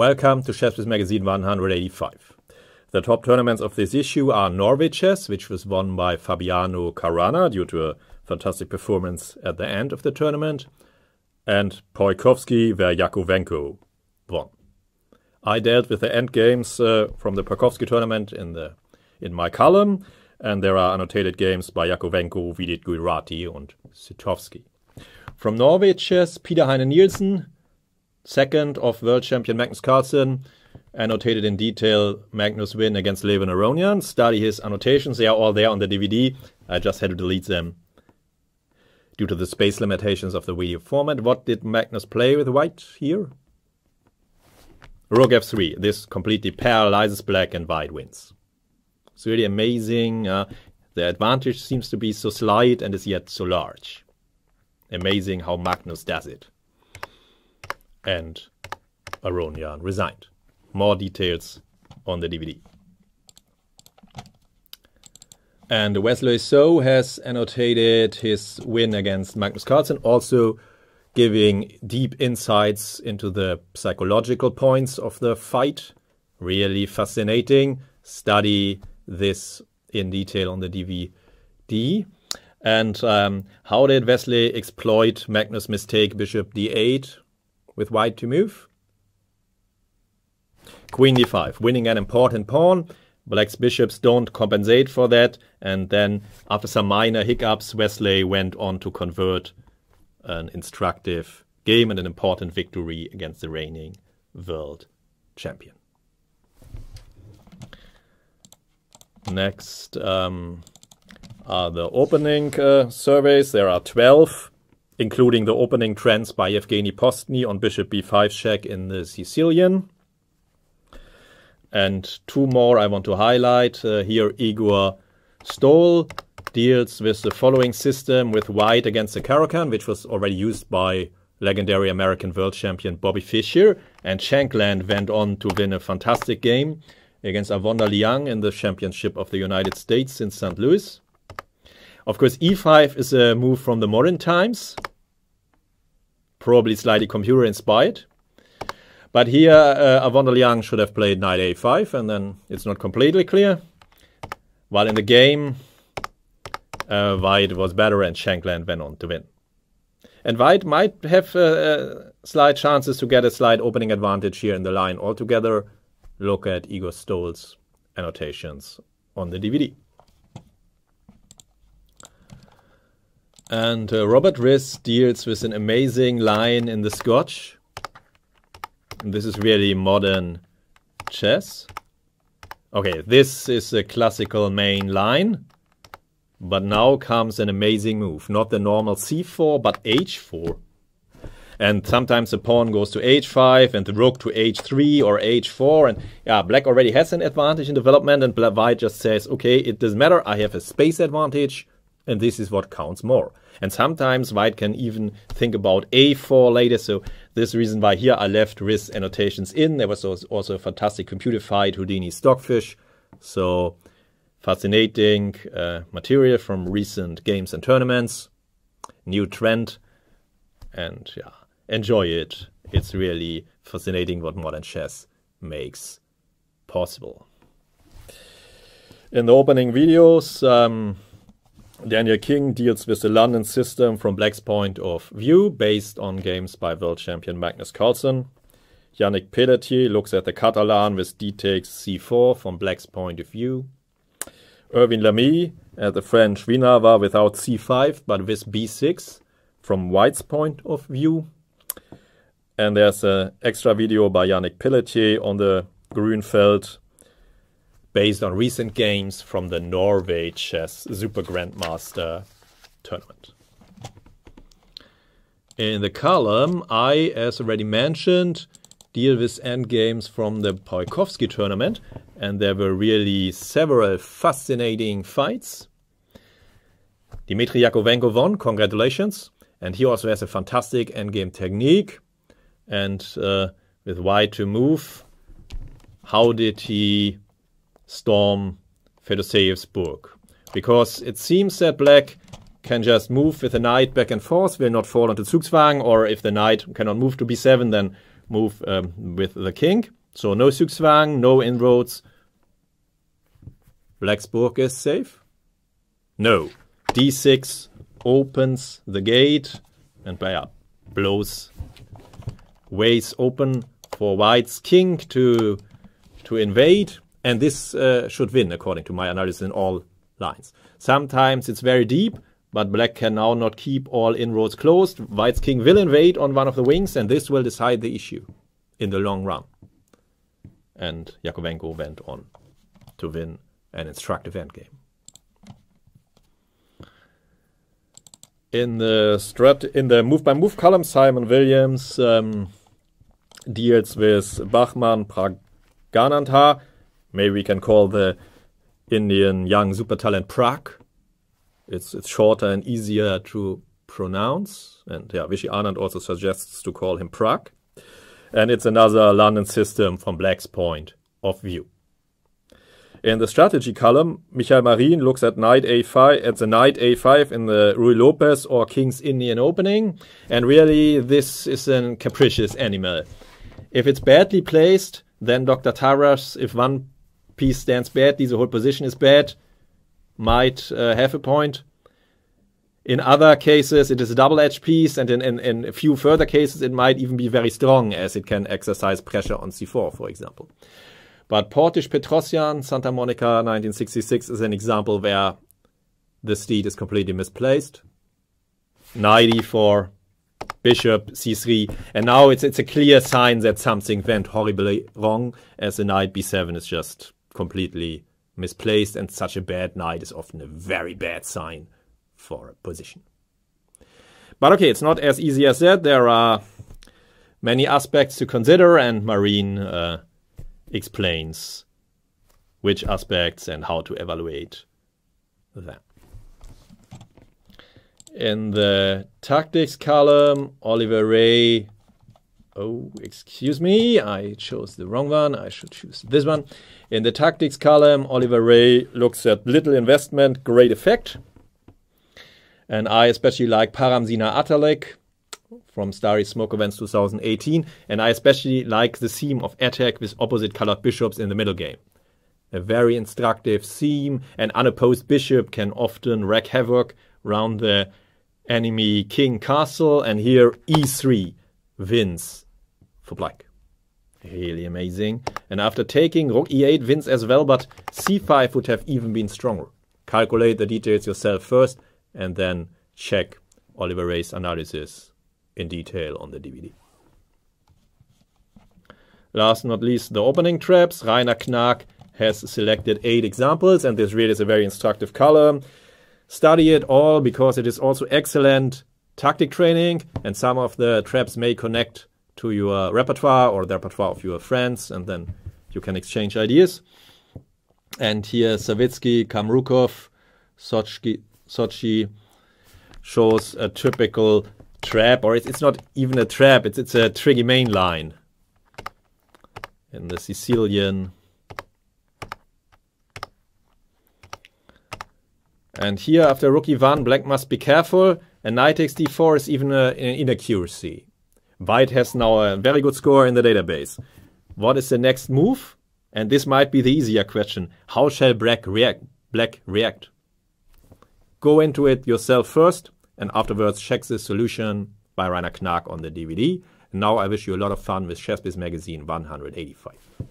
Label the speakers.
Speaker 1: Welcome to Chess Magazine 185. The top tournaments of this issue are Norway Chess, which was won by Fabiano Carana due to a fantastic performance at the end of the tournament, and Poikovsky, where Yakovenko won. I dealt with the endgames uh, from the Poikovsky tournament in, the, in my column, and there are annotated games by Yakovenko, Vidit Guirati, and Sitovsky. From Norway Chess, Peter Heine Nielsen second of world champion Magnus Carlsen. Annotated in detail Magnus' win against Levin Aronian. Study his annotations, they are all there on the DVD. I just had to delete them due to the space limitations of the video format. What did Magnus play with white here? Rook f3. This completely paralyzes black and white wins. It's really amazing. Uh, the advantage seems to be so slight and is yet so large. Amazing how Magnus does it and Aronian resigned. More details on the DVD. And Wesley So has annotated his win against Magnus Carlsen, also giving deep insights into the psychological points of the fight. Really fascinating. Study this in detail on the DVD. And um, how did Wesley exploit Magnus' mistake, bishop d8? with white to move. Queen d5, winning an important pawn. Black's bishops don't compensate for that. And then, after some minor hiccups, Wesley went on to convert an instructive game and an important victory against the reigning world champion. Next um, are the opening uh, surveys. There are 12 including the opening trends by Evgeny Postny on bishop b5 check in the Sicilian. And two more I want to highlight. Uh, here, Igor Stoll deals with the following system with white against the Karakhan, which was already used by legendary American world champion Bobby Fischer. And Shankland went on to win a fantastic game against Avonda Liang in the Championship of the United States in St. Louis. Of course, e5 is a move from the modern times probably slightly computer inspired. But here, uh, Avondale Young should have played knight a5, and then it's not completely clear. While in the game, uh, White was better and Shankland went on to win. And White might have uh, uh, slight chances to get a slight opening advantage here in the line altogether. Look at Igor Stoll's annotations on the DVD. And uh, Robert Riss deals with an amazing line in the Scotch. And this is really modern chess. Okay, this is a classical main line. But now comes an amazing move. Not the normal c4, but h4. And sometimes the pawn goes to h5 and the rook to h3 or h4. And yeah, black already has an advantage in development and white just says, okay, it doesn't matter. I have a space advantage. And this is what counts more. And sometimes White can even think about A4 later. So this reason why here I left risk annotations in. There was also a fantastic computer fight, Houdini Stockfish. So fascinating uh, material from recent games and tournaments. New trend. And yeah, enjoy it. It's really fascinating what modern chess makes possible. In the opening videos, um, Daniel King deals with the London system from Black's point of view, based on games by world champion Magnus Carlsen. Yannick Pelletier looks at the Catalan with d takes c4 from Black's point of view. Irvin Lamy at uh, the French Vinava without c5 but with b6 from White's point of view. And there's an extra video by Yannick Pelletier on the Grünfeld based on recent games from the Norway Chess Super Grandmaster tournament. In the column, I, as already mentioned, deal with endgames from the Polkovsky tournament, and there were really several fascinating fights. Dmitry Yakovenko won, congratulations. And he also has a fantastic endgame technique. And uh, with white to move, how did he storm Fedoseyev's book. Because it seems that black can just move with the knight back and forth, will not fall onto Zugzwang, or if the knight cannot move to b7, then move um, with the king. So no Zugzwang, no inroads. Black's book is safe? No. d6 opens the gate and Bayer blows ways open for White's king to to invade and this uh, should win according to my analysis in all lines. Sometimes it's very deep, but black can now not keep all inroads closed. White's king will invade on one of the wings, and this will decide the issue in the long run. And Yakovenko went on to win an instructive endgame. In the strat in the move by move column, Simon Williams um, deals with Bachmann Praganantha maybe we can call the Indian young super talent Prague. It's it's shorter and easier to pronounce. And yeah, Vishy Anand also suggests to call him Prague. And it's another London system from Black's point of view. In the strategy column, Michael Marin looks at knight a5 at the knight a5 in the Ruy Lopez or King's Indian opening, and really this is a capricious animal. If it's badly placed, then Dr. Taras, if one piece stands bad. the whole position is bad, might uh, have a point. In other cases, it is a double edged piece, and in, in, in, a few further cases, it might even be very strong as it can exercise pressure on c4, for example. But Portish Petrosian, Santa Monica 1966, is an example where the steed is completely misplaced. Knight e4, bishop c3, and now it's, it's a clear sign that something went horribly wrong as the knight b7 is just completely misplaced, and such a bad knight is often a very bad sign for a position. But okay, it's not as easy as that. There are many aspects to consider, and Marine uh, explains which aspects and how to evaluate them. In the tactics column, Oliver Ray oh, excuse me, I chose the wrong one. I should choose this one. In the tactics column, Oliver Ray looks at little investment, great effect. And I especially like Paramzina Atalek from Starry Smoke Events 2018. And I especially like the theme of attack with opposite colored bishops in the middle game. A very instructive theme. An unopposed bishop can often wreak havoc round the enemy king castle. And here, e3 wins for black. Really amazing. And after taking, rook e8 wins as well, but c5 would have even been stronger. Calculate the details yourself first and then check Oliver Ray's analysis in detail on the DVD. Last but not least, the opening traps. Rainer Knack has selected eight examples, and this really is a very instructive column. Study it all because it is also excellent tactic training, and some of the traps may connect to your repertoire or the repertoire of your friends, and then you can exchange ideas. And here, Savitsky, Kamrukov, Sochi, Sochi shows a typical trap, or it's, not even a trap, it's, it's a tricky main line in the Sicilian. And here, after rook one black must be careful and knight takes d4 is even an uh, inaccuracy. White has now a very good score in the database. What is the next move? And this might be the easier question. How shall black react? Black react. Go into it yourself first, and afterwards check the solution by Rainer Knark on the DVD. And now I wish you a lot of fun with Chessbase Magazine 185.